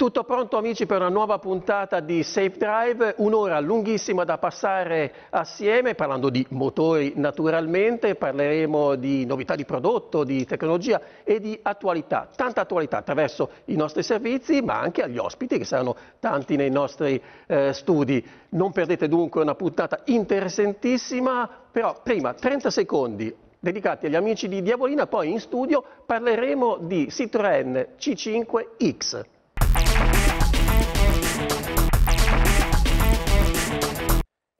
Tutto pronto amici per una nuova puntata di Safe Drive, un'ora lunghissima da passare assieme, parlando di motori naturalmente, parleremo di novità di prodotto, di tecnologia e di attualità, tanta attualità attraverso i nostri servizi ma anche agli ospiti che saranno tanti nei nostri eh, studi. Non perdete dunque una puntata interessantissima, però prima 30 secondi dedicati agli amici di Diavolina, poi in studio parleremo di Citroën C5X.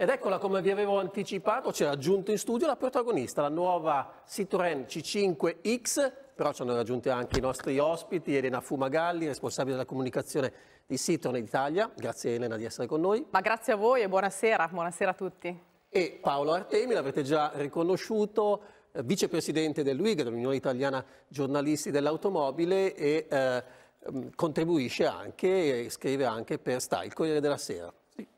Ed eccola come vi avevo anticipato, ci ha raggiunto in studio la protagonista, la nuova Citroën C5X, però ci hanno raggiunto anche i nostri ospiti, Elena Fumagalli, responsabile della comunicazione di Citroën Italia. Grazie Elena di essere con noi. Ma grazie a voi e buonasera, buonasera a tutti. E Paolo Artemi, l'avete già riconosciuto, eh, vicepresidente dell'UIG, dell'Unione Italiana Giornalisti dell'Automobile e eh, mm, contribuisce anche, scrive anche per Style, Corriere della Sera.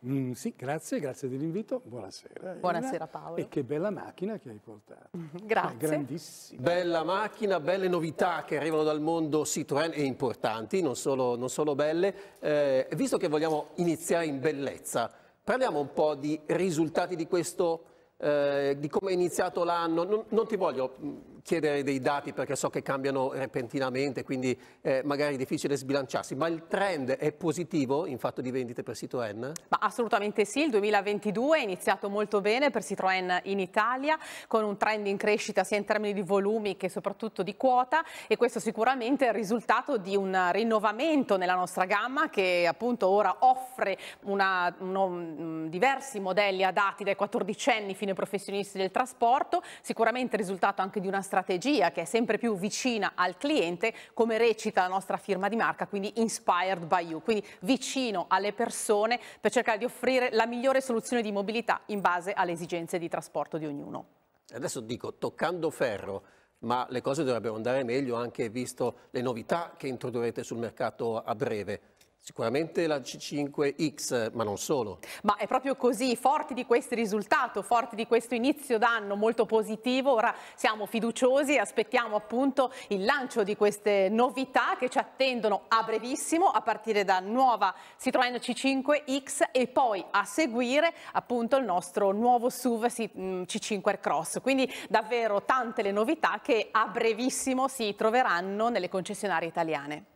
Mm, sì, grazie, grazie dell'invito. Buonasera. Buonasera Elena. Paolo. E che bella macchina che hai portato. Mm, grazie. È eh, grandissima. Bella macchina, belle novità che arrivano dal mondo Citroën e importanti, non solo, non solo belle. Eh, visto che vogliamo iniziare in bellezza, parliamo un po' di risultati di questo, eh, di come è iniziato l'anno. Non, non ti voglio mm, chiedere dei dati perché so che cambiano repentinamente, quindi eh, magari è difficile sbilanciarsi, ma il trend è positivo in fatto di vendite per Citroën? Ma assolutamente sì, il 2022 è iniziato molto bene per Citroën in Italia, con un trend in crescita sia in termini di volumi che soprattutto di quota e questo sicuramente è il risultato di un rinnovamento nella nostra gamma che appunto ora offre una, uno, mm, diversi modelli adatti dai 14 anni fino ai professionisti del trasporto, sicuramente il risultato anche di una strategia che è sempre più vicina al cliente, come recita la nostra firma di marca, quindi Inspired by You, quindi vicino alle persone per cercare di offrire la migliore soluzione di mobilità in base alle esigenze di trasporto di ognuno. Adesso dico, toccando ferro, ma le cose dovrebbero andare meglio anche visto le novità che introdurrete sul mercato a breve. Sicuramente la C5X, ma non solo. Ma è proprio così, forti di questo risultato, forti di questo inizio d'anno molto positivo, ora siamo fiduciosi e aspettiamo appunto il lancio di queste novità che ci attendono a brevissimo, a partire da nuova Citroën C5X e poi a seguire appunto il nostro nuovo SUV mm, C5 Cross. Quindi davvero tante le novità che a brevissimo si troveranno nelle concessionarie italiane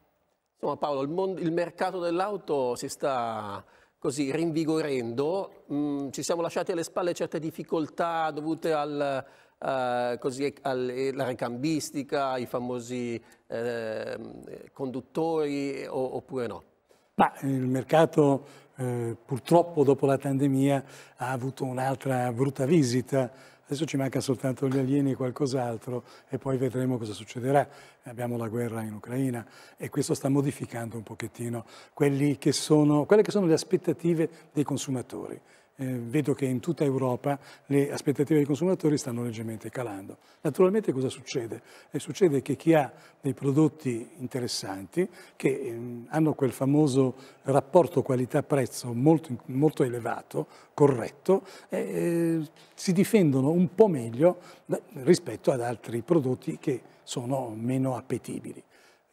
ma Paolo, il, mondo, il mercato dell'auto si sta così rinvigorendo, mm, ci siamo lasciati alle spalle certe difficoltà dovute al, Uh, così alla recambistica, ai famosi eh, conduttori o, oppure no? Ma il mercato eh, purtroppo dopo la pandemia ha avuto un'altra brutta visita Adesso ci manca soltanto gli alieni e qualcos'altro e poi vedremo cosa succederà. Abbiamo la guerra in Ucraina e questo sta modificando un pochettino che sono, quelle che sono le aspettative dei consumatori eh, vedo che in tutta Europa le aspettative dei consumatori stanno leggermente calando. Naturalmente cosa succede? Eh, succede che chi ha dei prodotti interessanti, che ehm, hanno quel famoso rapporto qualità-prezzo molto, molto, elevato, corretto, eh, eh, si difendono un po' meglio rispetto ad altri prodotti che sono meno appetibili.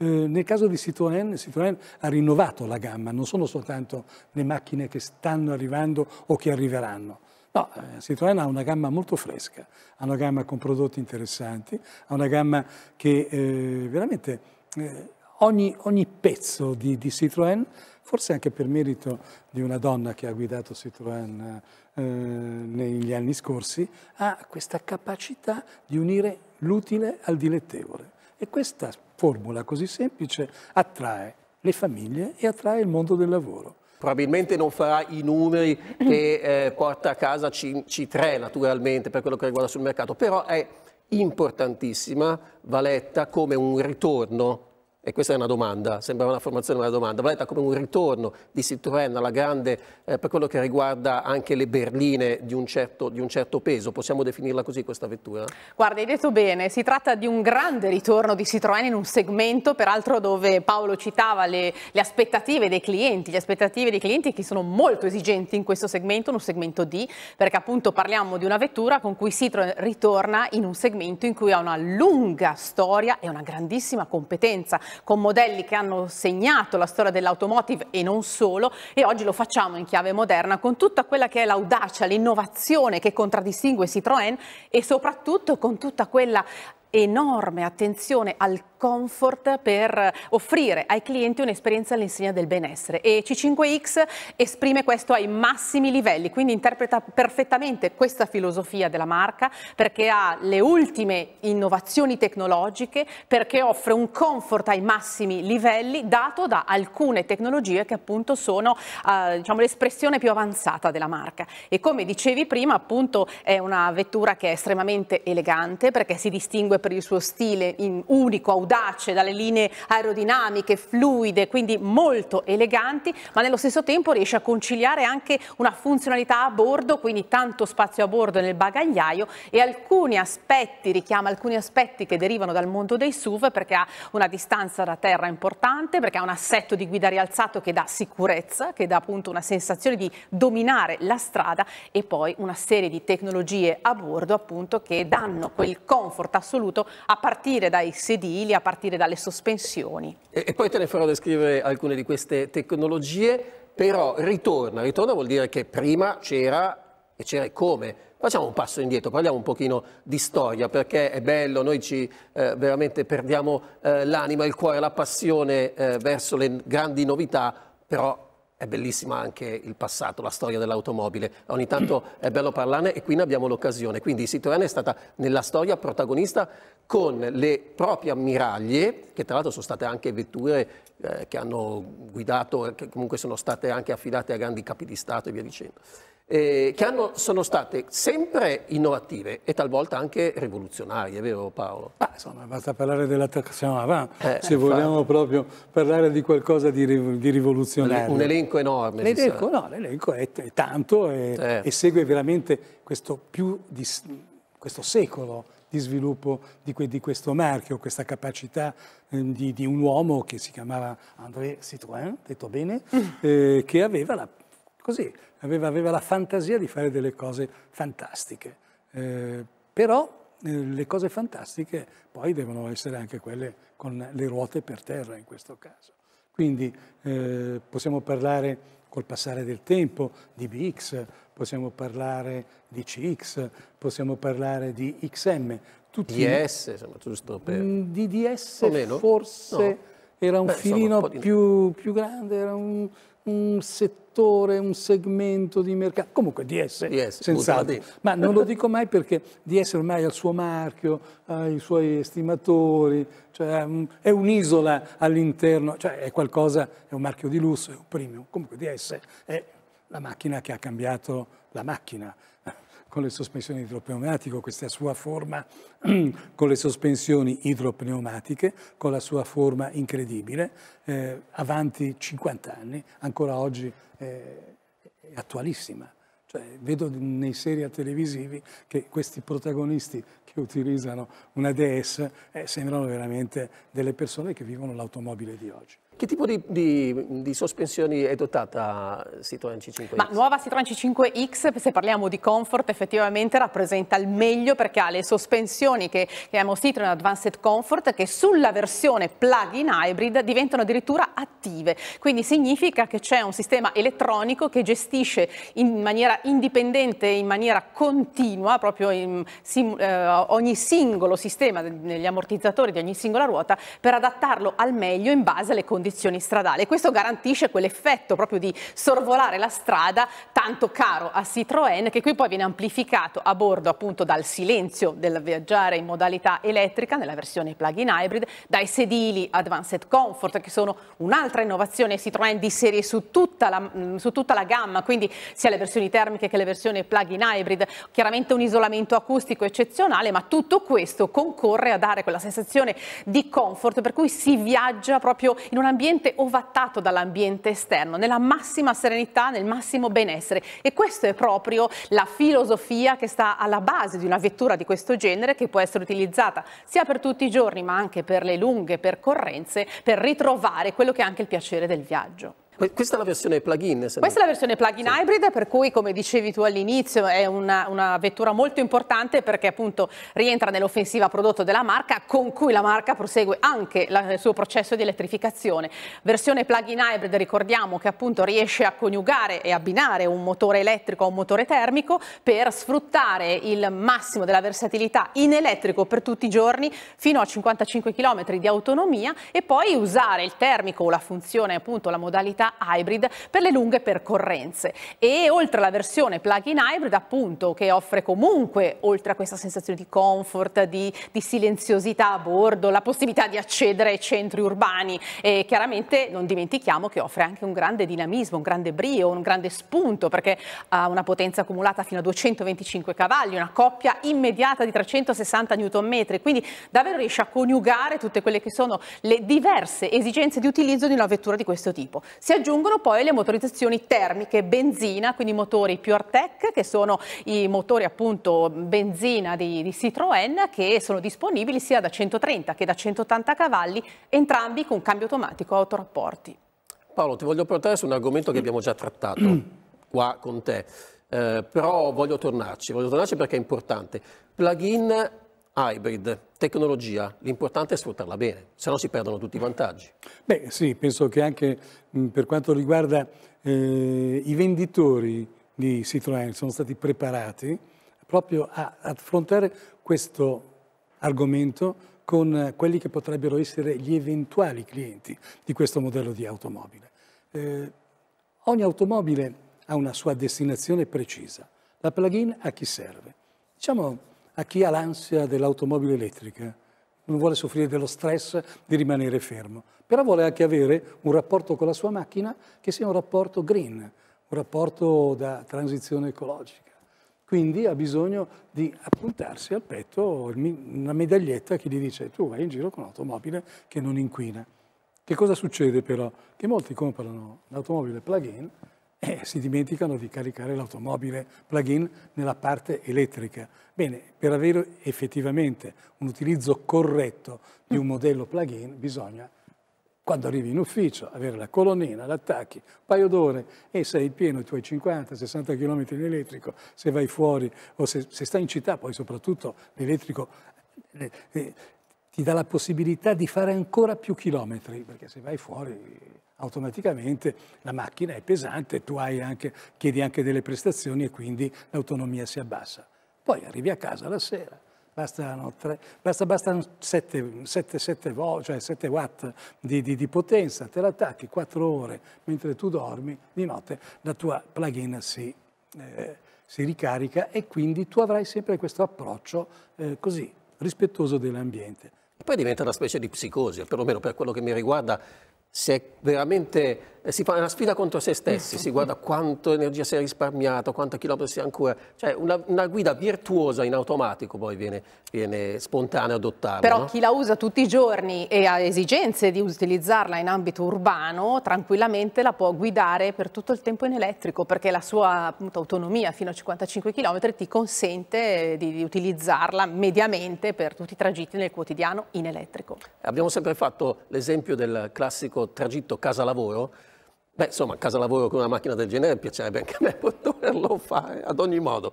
Eh, nel caso di Citroën, Citroën ha rinnovato la gamma, non sono soltanto le macchine che stanno arrivando o che arriveranno. No, eh, Citroën ha una gamma molto fresca, ha una gamma con prodotti interessanti, ha una gamma che eh, veramente eh, ogni, ogni, pezzo di, di, Citroën, forse anche per merito di una donna che ha guidato Citroën eh, negli anni scorsi, ha questa capacità di unire l'utile al dilettevole. E questa formula così semplice attrae le famiglie e attrae il mondo del lavoro probabilmente non farà i numeri che eh, porta a casa C- 3 naturalmente per quello che riguarda sul mercato, però è importantissima Valetta come un ritorno e questa è una domanda, sembra una formazione ma è una domanda, valetta come un ritorno di Citroën alla grande eh, per quello che riguarda anche le berline di un, certo, di un, certo, peso, possiamo definirla così questa vettura? Guarda, hai detto bene, si tratta di un grande ritorno di Citroën in un segmento peraltro dove Paolo citava le, le aspettative dei clienti, le aspettative dei clienti che sono molto esigenti in questo segmento, in un segmento D, perché appunto parliamo di una vettura con cui Citroën ritorna in un segmento in cui ha una lunga storia e una grandissima competenza con modelli che hanno segnato la storia dell'automotive e non solo e oggi lo facciamo in chiave moderna con tutta quella che è l'audacia, l'innovazione che contraddistingue Citroën e soprattutto con tutta quella enorme attenzione al comfort per offrire ai clienti un'esperienza all'insegna del benessere e C5X esprime questo ai massimi livelli, quindi interpreta perfettamente questa filosofia della marca perché ha le ultime innovazioni tecnologiche, perché offre un comfort ai massimi livelli dato da alcune tecnologie che appunto sono eh, diciamo, l'espressione più avanzata della marca e come dicevi prima appunto è una vettura che è estremamente elegante perché si distingue per il suo stile in unico, audace audace dalle linee aerodinamiche, fluide, quindi molto eleganti, ma nello stesso tempo riesce a conciliare anche una funzionalità a bordo, quindi tanto spazio a bordo nel bagagliaio e alcuni aspetti, richiama alcuni aspetti che derivano dal mondo dei SUV perché ha una distanza da terra importante, perché ha un assetto di guida rialzato che dà sicurezza, che dà appunto una sensazione di dominare la strada e poi una serie di tecnologie a bordo appunto che danno quel comfort assoluto a partire dai sedili, a a partire dalle sospensioni. E, e poi te ne farò descrivere alcune di queste tecnologie, però ritorna, ritorna vuol dire che prima c'era e c'era come. Facciamo un passo indietro, parliamo un pochino di storia, perché è bello, noi ci eh, veramente perdiamo eh, l'anima, il cuore, la passione eh, verso le grandi novità, però è bellissima anche il passato, la storia dell'automobile. Ogni tanto è bello parlarne e qui ne abbiamo l'occasione. Quindi Citroën è stata nella storia protagonista con le proprie ammiraglie, che tra l'altro sono state anche vetture eh, che hanno guidato, che comunque sono state anche affidate a grandi capi di Stato e via dicendo eh, che hanno, sono state sempre innovative e talvolta anche rivoluzionarie, vero Paolo? Ah, insomma, basta parlare della taxation avant, eh, se infatti. vogliamo proprio parlare di qualcosa di, di rivoluzionario. Un elenco enorme. L'elenco, no, l'elenco è, è, tanto e, certo. e, segue veramente questo, di, questo secolo di sviluppo di, que, di, questo marchio, questa capacità ehm, di, di, un uomo che si chiamava André Citroën, detto bene, mm. eh, che aveva la così, aveva, aveva la fantasia di fare delle cose fantastiche. Eh, però eh, le cose fantastiche poi devono essere anche quelle con le ruote per terra in questo caso. Quindi eh, possiamo parlare col passare del tempo di BX, possiamo parlare di CX, possiamo parlare di XM. Tutti DS, insomma, giusto per... Mm, di DS forse... No era un Beh, filino un di... più, più, grande, era un, un, settore, un segmento di mercato. Comunque DS, DS senz'altro. Ma non lo dico mai perché DS ormai ha il suo marchio, ha i suoi estimatori, cioè mm, è un'isola all'interno, cioè è qualcosa, è un marchio di lusso, è un premium. Comunque DS è la macchina che ha cambiato la macchina con le sospensioni idropneumatiche, questa sua forma con le sospensioni idropneumatiche, con la sua forma incredibile, eh, avanti 50 anni, ancora oggi eh, è attualissima. Cioè, vedo nei serial televisivi che questi protagonisti che utilizzano una DS eh, sembrano veramente delle persone che vivono l'automobile di oggi. Che tipo di, di, di, sospensioni è dotata Citroen C5X? Ma nuova Citroen C5X, se parliamo di comfort, effettivamente rappresenta il meglio perché ha le sospensioni che chiamiamo Citroën Advanced Comfort che sulla versione plug-in hybrid diventano addirittura attive. Quindi significa che c'è un sistema elettronico che gestisce in maniera indipendente, in maniera continua, proprio in, sim, eh, ogni singolo sistema degli ammortizzatori di ogni singola ruota per adattarlo al meglio in base alle condizioni condizioni stradali. Questo garantisce quell'effetto proprio di sorvolare la strada tanto caro a Citroën che qui poi viene amplificato a bordo appunto dal silenzio del viaggiare in modalità elettrica nella versione plug-in hybrid, dai sedili Advanced Comfort che sono un'altra innovazione Citroën di serie su tutta la, mm, su tutta la gamma, quindi sia le versioni termiche che le versioni plug-in hybrid, chiaramente un isolamento acustico eccezionale, ma tutto questo concorre a dare quella sensazione di comfort per cui si viaggia proprio in una ambiente ovattato dall'ambiente esterno, nella massima serenità, nel massimo benessere. E questa è proprio la filosofia che sta alla base di una vettura di questo genere che può essere utilizzata sia per tutti i giorni ma anche per le lunghe percorrenze per ritrovare quello che è anche il piacere del viaggio. Questa è la versione plug-in? Questa è la versione plug-in sì. hybrid, per cui come dicevi tu all'inizio è una, una, vettura molto importante perché appunto rientra nell'offensiva prodotto della marca con cui la marca prosegue anche la, il suo processo di elettrificazione. Versione plug-in hybrid ricordiamo che appunto riesce a coniugare e abbinare un motore elettrico a un motore termico per sfruttare il massimo della versatilità in elettrico per tutti i giorni fino a 55 km di autonomia e poi usare il termico o la funzione appunto la modalità hybrid per le lunghe percorrenze e oltre alla versione plug-in hybrid appunto che offre comunque oltre a questa sensazione di comfort, di, di silenziosità a bordo, la possibilità di accedere ai centri urbani e chiaramente non dimentichiamo che offre anche un grande dinamismo, un grande brio, un grande spunto perché ha una potenza accumulata fino a 225 cavalli, una coppia immediata di 360 Nm, quindi davvero riesce a coniugare tutte quelle che sono le diverse esigenze di utilizzo di una vettura di questo tipo. Si aggiungono poi le motorizzazioni termiche, benzina, quindi motori più Artec, che sono i motori appunto benzina di, di Citroën, che sono disponibili sia da 130 che da 180 cavalli, entrambi con cambio automatico a otto rapporti. Paolo, ti voglio portare su un argomento che abbiamo già trattato qua con te, eh, però voglio tornarci, voglio tornarci perché è importante. Plug-in hybrid, tecnologia, l'importante è sfruttarla bene, se no si perdono tutti i vantaggi. Beh sì, penso che anche per quanto riguarda eh, i venditori di Citroën sono stati preparati proprio a affrontare questo argomento con quelli che potrebbero essere gli eventuali clienti di questo modello di automobile. Eh, ogni automobile ha una sua destinazione precisa, la plug-in a chi serve. Diciamo a chi ha l'ansia dell'automobile elettrica, non vuole soffrire dello stress di rimanere fermo, però vuole anche avere un rapporto con la sua macchina che sia un rapporto green, un rapporto da transizione ecologica. Quindi ha bisogno di appuntarsi al petto una medaglietta che gli dice tu vai in giro con un'automobile che non inquina. Che cosa succede però? Che molti comprano l'automobile plug-in eh, si dimenticano di caricare l'automobile plug-in nella parte elettrica. Bene, per avere effettivamente un utilizzo corretto di un modello plug-in bisogna quando arrivi in ufficio, avere la colonnina, l'attacchi, un paio d'ore e sei pieno i tuoi 50-60 km in elettrico, se vai fuori o se, se stai in città, poi soprattutto l'elettrico eh, eh, ti dà la possibilità di fare ancora più chilometri, perché se vai fuori automaticamente la macchina è pesante, tu anche, chiedi anche delle prestazioni e quindi l'autonomia si abbassa. Poi arrivi a casa la sera, bastano, tre, basta, bastano 7, 7, 7, cioè 7 watt di, di, di potenza, te l'attacchi 4 ore mentre tu dormi, di notte la tua plug-in si, eh, si, ricarica e quindi tu avrai sempre questo approccio eh, così rispettoso dell'ambiente. Poi diventa una specie di psicosi, perlomeno per quello che mi riguarda se veramente eh, si fa una sfida contro se stessi, certo. si guarda quanto energia si è risparmiata, quanto chilometro si è ancora, cioè una, una, guida virtuosa in automatico poi viene, viene spontanea adottata. Però no? chi la usa tutti i giorni e ha esigenze di utilizzarla in ambito urbano, tranquillamente la può guidare per tutto il tempo in elettrico, perché la sua appunto, autonomia fino a 55 km ti consente eh, di, di utilizzarla mediamente per tutti i tragitti nel quotidiano in elettrico. Abbiamo sempre fatto l'esempio del classico classico tragitto casa-lavoro, beh insomma casa-lavoro con una macchina del genere piacerebbe anche a me poterlo fare ad ogni modo.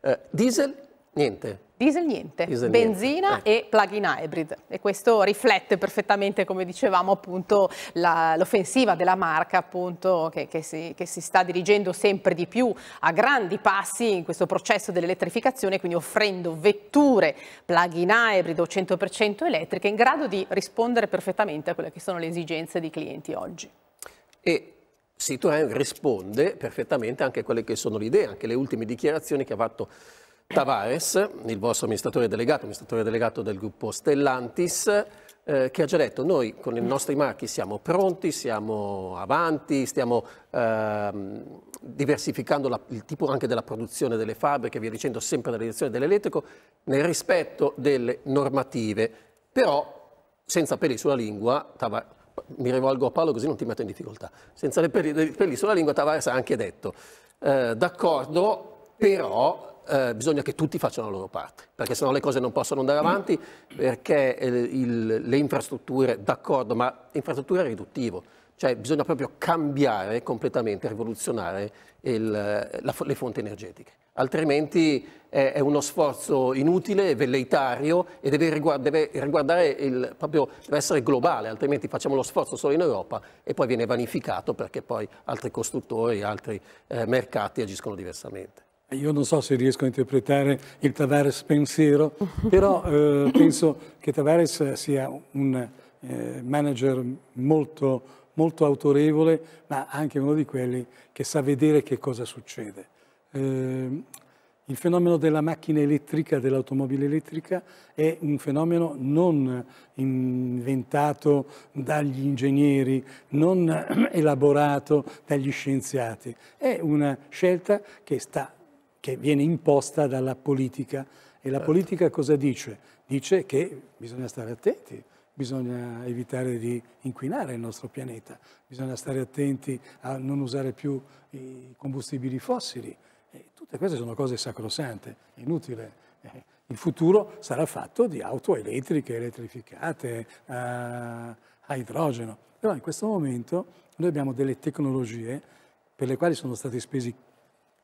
Eh, diesel? Niente, Diesel niente, Diesel benzina niente. Ecco. e plug-in hybrid e questo riflette perfettamente come dicevamo appunto l'offensiva della marca appunto che, che, si, che, si, sta dirigendo sempre di più a grandi passi in questo processo dell'elettrificazione quindi offrendo vetture plug-in hybrid o 100% elettriche in grado di rispondere perfettamente a quelle che sono le esigenze dei clienti oggi. E Citroën risponde perfettamente anche a quelle che sono le idee, anche le ultime dichiarazioni che ha fatto Tavares, il vostro amministratore delegato, amministratore delegato del gruppo Stellantis, eh, che ha già detto noi con i nostri marchi siamo pronti, siamo avanti, stiamo ehm, diversificando la, il tipo anche della produzione delle fabbriche, via dicendo, sempre nella direzione dell'elettrico, nel rispetto delle normative. Però, senza peli sulla lingua, Tavares, mi rivolgo a Paolo così non ti metto in difficoltà, senza peli, peli sulla lingua Tavares ha anche detto, eh, d'accordo, però eh, bisogna che tutti facciano la loro parte, perché sennò le cose non possono andare avanti, perché eh, il, le infrastrutture, d'accordo, ma infrastrutture è riduttivo, cioè bisogna proprio cambiare completamente, rivoluzionare il, la, le fonti energetiche, altrimenti è, è, uno sforzo inutile, velleitario e deve, riguard, deve riguardare il, proprio, deve essere globale, altrimenti facciamo lo sforzo solo in Europa e poi viene vanificato perché poi altri costruttori, altri eh, mercati agiscono diversamente. Io non so se riesco a interpretare il Tavares pensiero, però eh, penso che Tavares sia un eh, manager molto, molto, autorevole, ma anche uno di quelli che sa vedere che cosa succede. Eh, il fenomeno della macchina elettrica, dell'automobile elettrica, è un fenomeno non inventato dagli ingegneri, non elaborato dagli scienziati, è una scelta che sta che viene imposta dalla politica. E la certo. politica cosa dice? Dice che bisogna stare attenti, bisogna evitare di inquinare il nostro pianeta, bisogna stare attenti a non usare più i combustibili fossili. E tutte queste sono cose sacrosante, è inutile. Eh, il futuro sarà fatto di auto elettriche, elettrificate, a eh, idrogeno. Però in questo momento noi abbiamo delle tecnologie per le quali sono stati spesi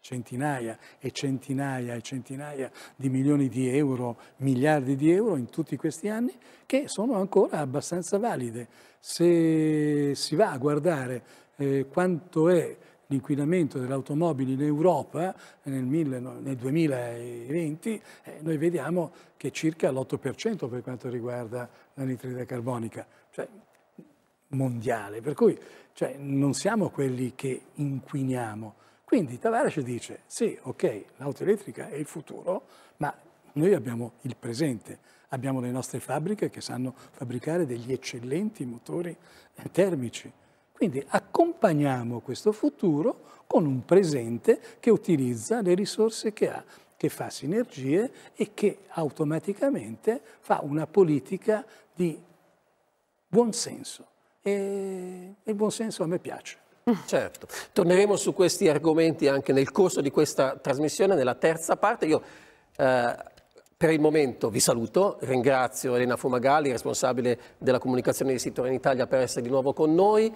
centinaia e centinaia e centinaia di milioni di euro, miliardi di euro in tutti questi anni, che sono ancora abbastanza valide. Se si va a guardare eh, quanto è l'inquinamento dell'automobile in Europa eh, nel, mille, nel 2020, eh, noi vediamo che circa l'8% per quanto riguarda la nitride carbonica, cioè mondiale. Per cui cioè, non siamo quelli che inquiniamo, quindi Tavares dice, sì, ok, l'auto elettrica è il futuro, ma noi abbiamo il presente, abbiamo le nostre fabbriche che sanno fabbricare degli eccellenti motori eh, termici. Quindi accompagniamo questo futuro con un presente che utilizza le risorse che ha, che fa sinergie e che automaticamente fa una politica di buonsenso. E il buonsenso a me piace. Certo, torneremo su questi argomenti anche nel corso di questa trasmissione, nella terza parte. Io eh, per il momento vi saluto, ringrazio Elena Fumagalli, responsabile della comunicazione di Sito in Italia, per essere di nuovo con noi.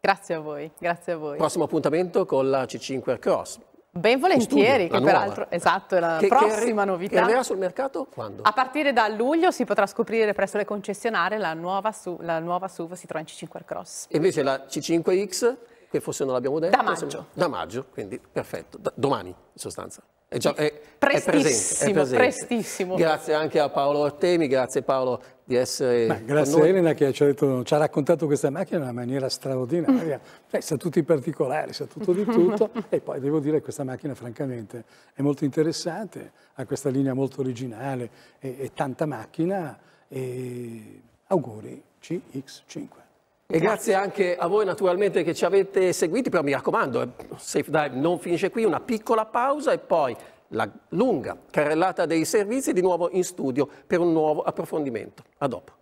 Grazie a voi, grazie a voi. Prossimo appuntamento con la C5 Cross. Ben volentieri, studio, che peraltro esatto, è la che, prossima che novità. Che arriverà sul mercato quando? A partire da luglio si potrà scoprire presso le concessionarie la nuova, la nuova SUV Citroën C5 Cross. E invece la C5X? che forse non l'abbiamo detto. Da maggio. Insomma, da maggio, quindi perfetto, da, domani in sostanza. È già, è, prestissimo, è presente, presente. prestissimo. Grazie anche a Paolo Ortemi, grazie Paolo di essere Beh, Grazie a Elena che ci ha, detto, ci ha, raccontato questa macchina in una maniera straordinaria, mm. Beh, sa tutti i particolari, sa tutto di tutto e poi devo dire che questa macchina francamente è molto interessante, ha questa linea molto originale e, e tanta macchina e auguri CX5. E grazie. anche a voi naturalmente che ci avete seguiti, però mi raccomando, eh, Safe Dive non finisce qui, una piccola pausa e poi la lunga carrellata dei servizi di nuovo in studio per un nuovo approfondimento. A dopo.